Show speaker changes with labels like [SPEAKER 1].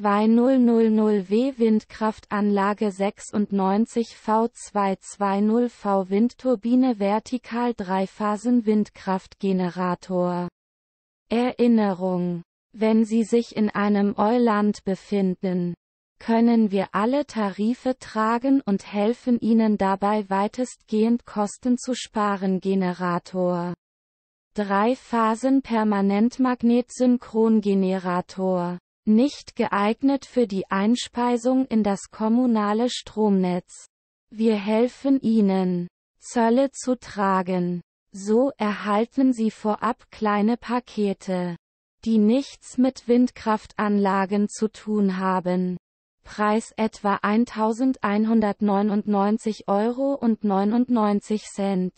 [SPEAKER 1] V2000W Windkraftanlage 96 V220V Windturbine Vertikal Dreiphasen Windkraftgenerator. Erinnerung. Wenn Sie sich in einem Euland befinden, können wir alle Tarife tragen und helfen Ihnen dabei weitestgehend Kosten zu sparen Generator. Drei Phasen Permanentmagnet Synchrongenerator nicht geeignet für die Einspeisung in das kommunale Stromnetz. Wir helfen Ihnen, Zölle zu tragen. So erhalten Sie vorab kleine Pakete, die nichts mit Windkraftanlagen zu tun haben. Preis etwa 1199 Euro und 99 Cent.